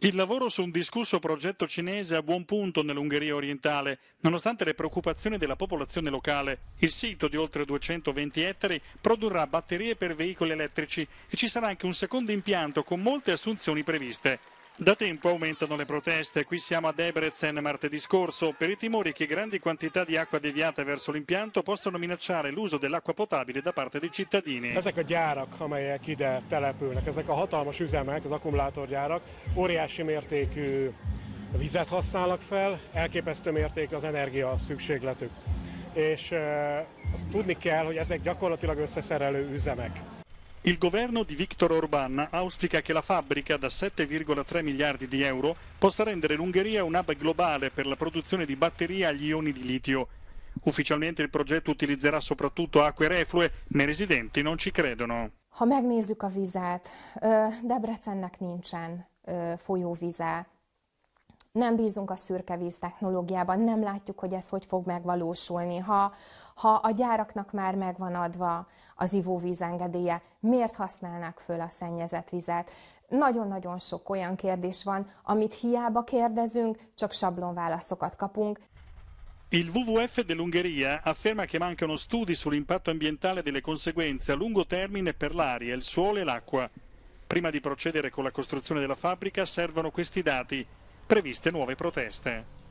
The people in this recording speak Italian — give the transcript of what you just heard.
Il lavoro su un discusso progetto cinese è a buon punto nell'Ungheria orientale. Nonostante le preoccupazioni della popolazione locale, il sito di oltre 220 ettari produrrà batterie per veicoli elettrici e ci sarà anche un secondo impianto con molte assunzioni previste. Da tempo aumentano le proteste. Qui siamo a Debrecen martedì scorso per i timori che grandi quantità di acqua deviate verso l'impianto possano minacciare l'uso dell'acqua potabile da parte dei cittadini. Ezek a gyárak, amelyek ide települnek, ezek a hatalmas üzemek, az akkumulátorgyárak, óriási mértékű vizet használnak fel, elképesztő mértékű az energia szükségletük. És e, eh, azt tudni kell, hogy ezek gyakorlatilag összeszerelő üzemek. Il governo di Viktor Orbán auspica che la fabbrica da 7,3 miliardi di euro possa rendere l'Ungheria un hub globale per la produzione di batterie agli ioni di litio. Ufficialmente il progetto utilizzerà soprattutto acque reflue, ma i residenti non ci credono. Ha megnézzük a vizet, Debrecennek nincsen folyóvize, nem bízunk a szürke víz technológiában, nem látjuk, hogy ez hogy fog megvalósulni. Ha, ha a gyáraknak már megvan adva az ivóvíz engedélye, miért használnák föl a szennyezett vizet? Nagyon-nagyon sok olyan kérdés van, amit hiába kérdezünk, csak sablonválaszokat kapunk. Il WWF dell'Ungheria afferma che mancano studi sull'impatto ambientale delle conseguenze a lungo termine per l'aria, il suolo e l'acqua. Prima di procedere con la costruzione della fabbrica servono questi dati. previste nuove proteste.